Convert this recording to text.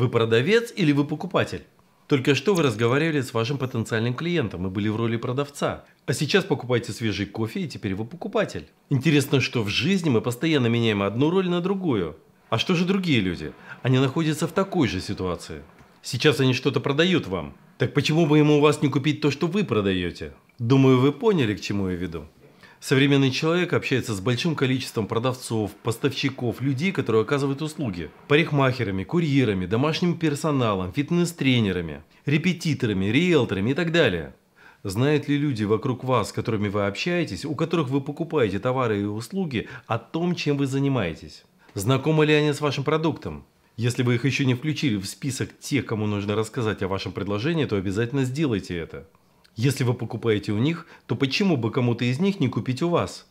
Вы продавец или вы покупатель? Только что вы разговаривали с вашим потенциальным клиентом и были в роли продавца. А сейчас покупаете свежий кофе и теперь вы покупатель. Интересно, что в жизни мы постоянно меняем одну роль на другую. А что же другие люди? Они находятся в такой же ситуации. Сейчас они что-то продают вам. Так почему бы ему у вас не купить то, что вы продаете? Думаю, вы поняли, к чему я веду. Современный человек общается с большим количеством продавцов, поставщиков, людей, которые оказывают услуги. Парикмахерами, курьерами, домашним персоналом, фитнес-тренерами, репетиторами, риэлторами и так далее. Знают ли люди вокруг вас, с которыми вы общаетесь, у которых вы покупаете товары и услуги, о том, чем вы занимаетесь? Знакомы ли они с вашим продуктом? Если вы их еще не включили в список тех, кому нужно рассказать о вашем предложении, то обязательно сделайте это. Если вы покупаете у них, то почему бы кому-то из них не купить у вас?